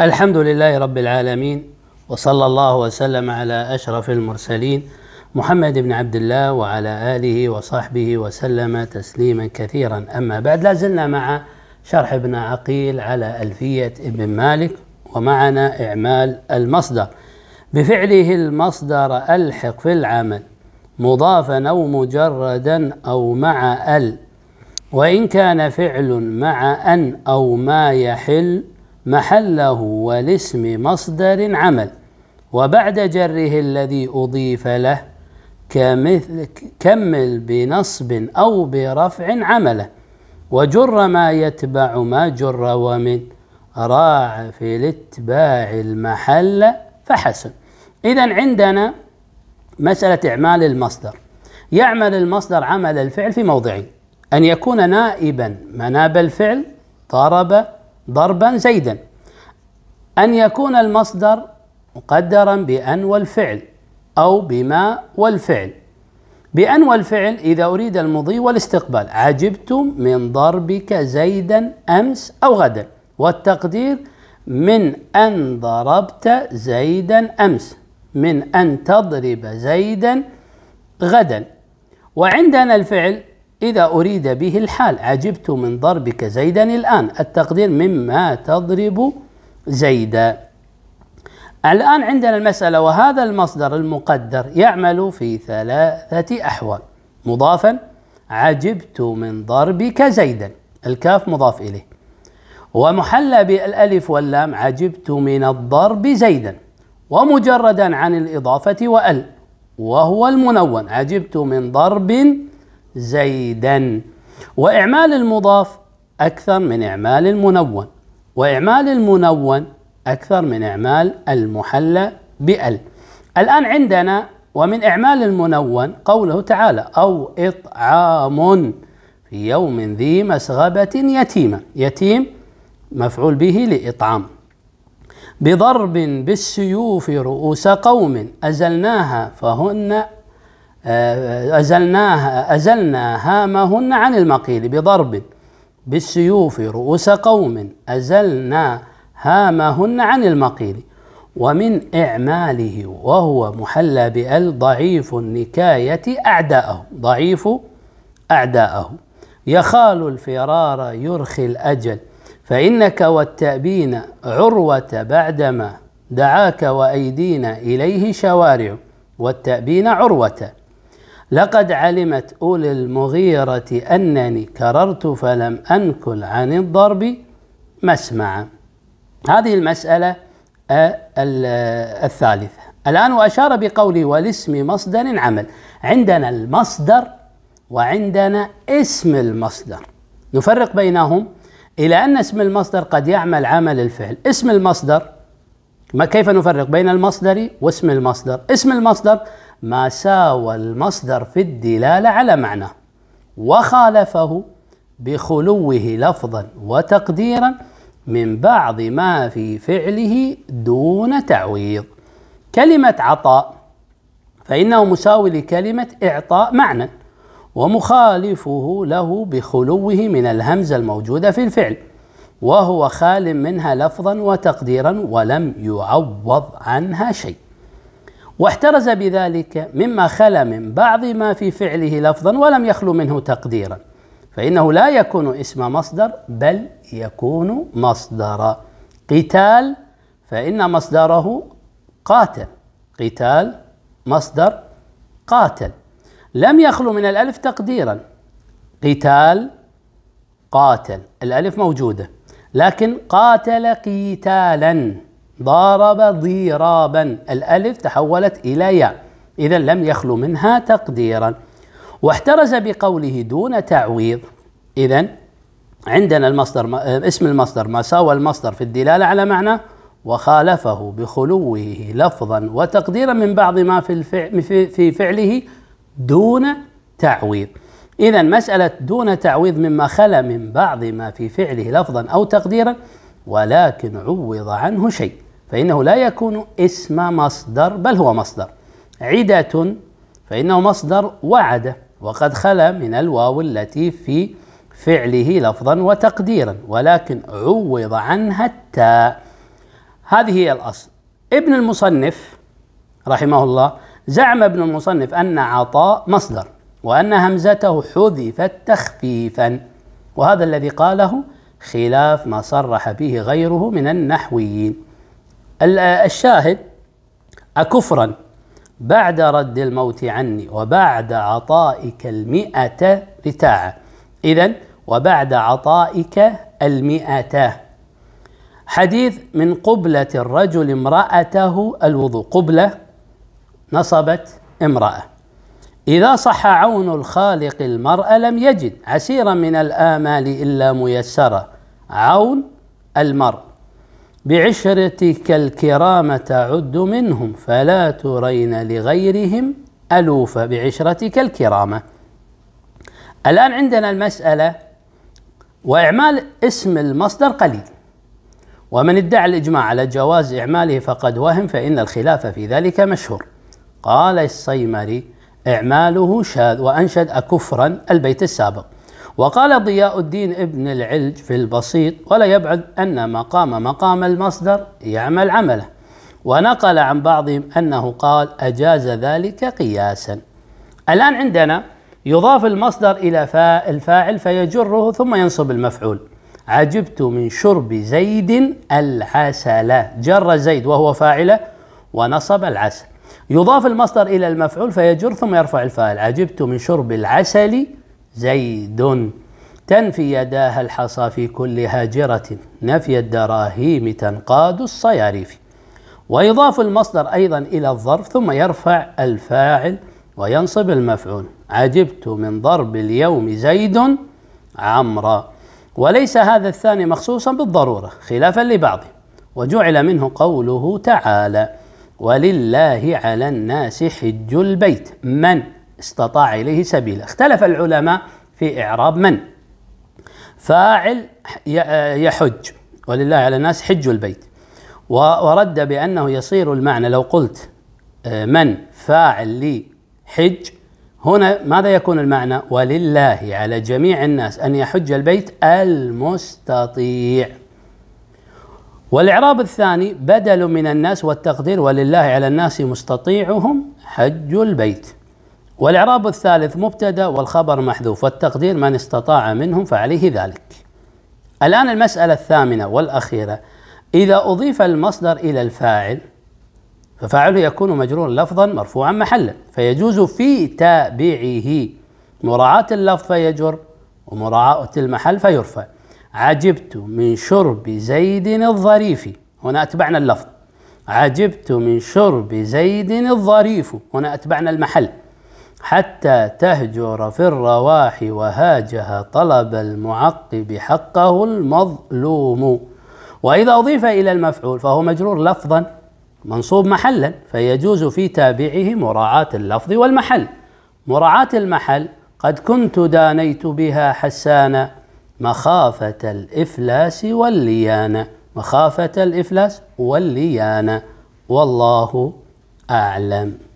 الحمد لله رب العالمين وصلى الله وسلم على أشرف المرسلين محمد بن عبد الله وعلى آله وصحبه وسلم تسليما كثيرا أما بعد لا زلنا مع شرح ابن عقيل على ألفية ابن مالك ومعنا إعمال المصدر بفعله المصدر ألحق في العمل مضافا أو مجردا أو مع ال وإن كان فعل مع أن أو ما يحل محله والاسم مصدر عمل وبعد جره الذي أضيف له كمثل كمل بنصب أو برفع عمله وجر ما يتبع ما جر ومن راع في الاتباع المحل فحسن إذا عندنا مسألة إعمال المصدر يعمل المصدر عمل الفعل في موضعين أن يكون نائبا مناب الفعل ضرب ضربا زيدا أن يكون المصدر مقدرا بأن والفعل أو بما والفعل بأن والفعل إذا أريد المضي والاستقبال عجبتم من ضربك زيدا أمس أو غدا والتقدير من أن ضربت زيدا أمس من أن تضرب زيدا غدا وعندنا الفعل إذا أريد به الحال عجبت من ضربك زيدا الآن التقدير مما تضرب زيدا الآن عندنا المسألة وهذا المصدر المقدر يعمل في ثلاثة أحوال مضافا عجبت من ضربك زيدا الكاف مضاف إليه ومحلى بالألف واللام عجبت من الضرب زيدا ومجردا عن الإضافة وأل وهو المنون عجبت من ضرب زيدا وإعمال المضاف أكثر من إعمال المنون وإعمال المنون أكثر من إعمال المحلى بأل الآن عندنا ومن إعمال المنون قوله تعالى أو إطعام في يوم ذي مسغبة يتيما يتيم مفعول به لإطعام بضرب بالسيوف رؤوس قوم أزلناها فهن آه، أزلناها أزلنا هامهن عن المقيل بضرب بالسيوف رؤوس قوم أزلنا هامهن عن المقيل ومن إعماله وهو محلى بأل ضعيف النكاية أعداءه ضعيف أعداءه يخال الفرار يرخي الأجل فإنك والتأبين عروة بعدما دعاك وأيدينا إليه شوارع والتأبين عروة لقد علمت أولي المغيرة أنني كررت فلم أنكل عن الضرب مسمعا هذه المسألة آه، آه، الثالثة الآن وأشار بقوله والاسم مصدر عمل عندنا المصدر وعندنا اسم المصدر نفرق بينهم إلى أن اسم المصدر قد يعمل عمل الفعل اسم المصدر ما كيف نفرق بين المصدر واسم المصدر اسم المصدر ما ساوى المصدر في الدلالة على معناه وخالفه بخلوه لفظا وتقديرا من بعض ما في فعله دون تعويض كلمة عطاء فإنه مساوي لكلمة إعطاء معنى ومخالفه له بخلوه من الهمزة الموجودة في الفعل وهو خال منها لفظا وتقديرا ولم يعوض عنها شيء واحترز بذلك مما خلا من بعض ما في فعله لفظا ولم يخلو منه تقديرا فإنه لا يكون اسم مصدر بل يكون مصدرا قتال فإن مصدره قاتل قتال مصدر قاتل لم يخلو من الألف تقديرا قتال قاتل الألف موجودة لكن قاتل قتالا ضارب ضرابا الألف تحولت إلى ياء إذا لم يخلو منها تقديرا واحترز بقوله دون تعويض إذا عندنا المصدر اسم المصدر ما ساوى المصدر في الدلالة على معنى وخالفه بخلوه لفظا وتقديرا من بعض ما في الفعل في فعله دون تعويض إذا مسألة دون تعويض مما خلا من بعض ما في فعله لفظا أو تقديرا ولكن عوض عنه شيء فإنه لا يكون اسم مصدر بل هو مصدر عدة فإنه مصدر وعد وقد خلا من الواو التي في فعله لفظا وتقديرا ولكن عوض عنها التاء هذه هي الأصل ابن المصنف رحمه الله زعم ابن المصنف أن عطاء مصدر وأن همزته حذفت تخفيفا وهذا الذي قاله خلاف ما صرح به غيره من النحويين الشاهد أكفرا بعد رد الموت عني وبعد عطائك المئة رتاعة إذا وبعد عطائك المئة حديث من قبلة الرجل امرأته الوضوء قبلة نصبت امرأة إذا صح عون الخالق المرأة لم يجد عسيرا من الآمال إلا ميسرة عون المرء بعشرتك الكرام تعد منهم فلا ترين لغيرهم ألوف بعشرتك الكرامة الآن عندنا المسألة وإعمال اسم المصدر قليل ومن ادعى الإجماع على جواز إعماله فقد وهم فإن الخلاف في ذلك مشهور قال الصيمري إعماله شاذ وأنشد أكفرا البيت السابق وقال ضياء الدين ابن العلج في البسيط ولا يبعد أن مقام مقام المصدر يعمل عمله ونقل عن بعضهم أنه قال أجاز ذلك قياسا الآن عندنا يضاف المصدر إلى الفاعل فيجره ثم ينصب المفعول عجبت من شرب زيد العسل جر زيد وهو فاعله ونصب العسل يضاف المصدر إلى المفعول فيجر ثم يرفع الفاعل عجبت من شرب العسل زيد تنفي يداها الحصى في كل هاجرة نفي الدراهيم تنقاد الصياريف ويضاف المصدر أيضا إلى الظرف ثم يرفع الفاعل وينصب المفعول عجبت من ضرب اليوم زيد عمرا وليس هذا الثاني مخصوصا بالضرورة خلافا لبعضه وجعل منه قوله تعالى ولله على الناس حج البيت من استطاع إليه سبيلا اختلف العلماء في إعراب من فاعل يحج ولله على الناس حج البيت ورد بأنه يصير المعنى لو قلت آه، من فاعل لي حج هنا ماذا يكون المعنى ولله على جميع الناس أن يحج البيت المستطيع والإعراب الثاني بدل من الناس والتقدير ولله على الناس مستطيعهم حج البيت والإعراب الثالث مبتدأ والخبر محذوف والتقدير من استطاع منهم فعليه ذلك الآن المسألة الثامنة والأخيرة إذا أضيف المصدر إلى الفاعل ففاعله يكون مجرورا لفظا مرفوعا محلا فيجوز في تابعه مراعاة اللفظ فيجر ومراعاة المحل فيرفع عجبت من شرب زيد الظريف هنا أتبعنا اللفظ عجبت من شرب زيد الظريف هنا أتبعنا المحل حتى تهجر في الرواح وهاجها طلب المعقب حقه المظلوم وإذا أضيف إلى المفعول فهو مجرور لفظا منصوب محلا فيجوز في تابعه مراعاة اللفظ والمحل مراعاة المحل قد كنت دانيت بها حسانا مخافة الإفلاس والليانة مخافة الإفلاس والليانة والله أعلم